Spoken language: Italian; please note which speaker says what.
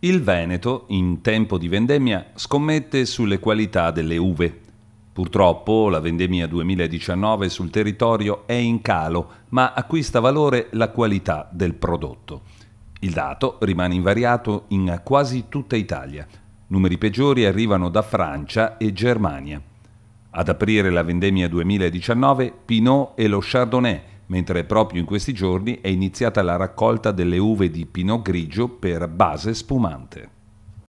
Speaker 1: Il Veneto, in tempo di vendemmia, scommette sulle qualità delle uve. Purtroppo la vendemmia 2019 sul territorio è in calo, ma acquista valore la qualità del prodotto. Il dato rimane invariato in quasi tutta Italia. Numeri peggiori arrivano da Francia e Germania. Ad aprire la vendemmia 2019 Pinot e lo Chardonnay, mentre proprio in questi giorni è iniziata la raccolta delle uve di Pinot Grigio per base spumante.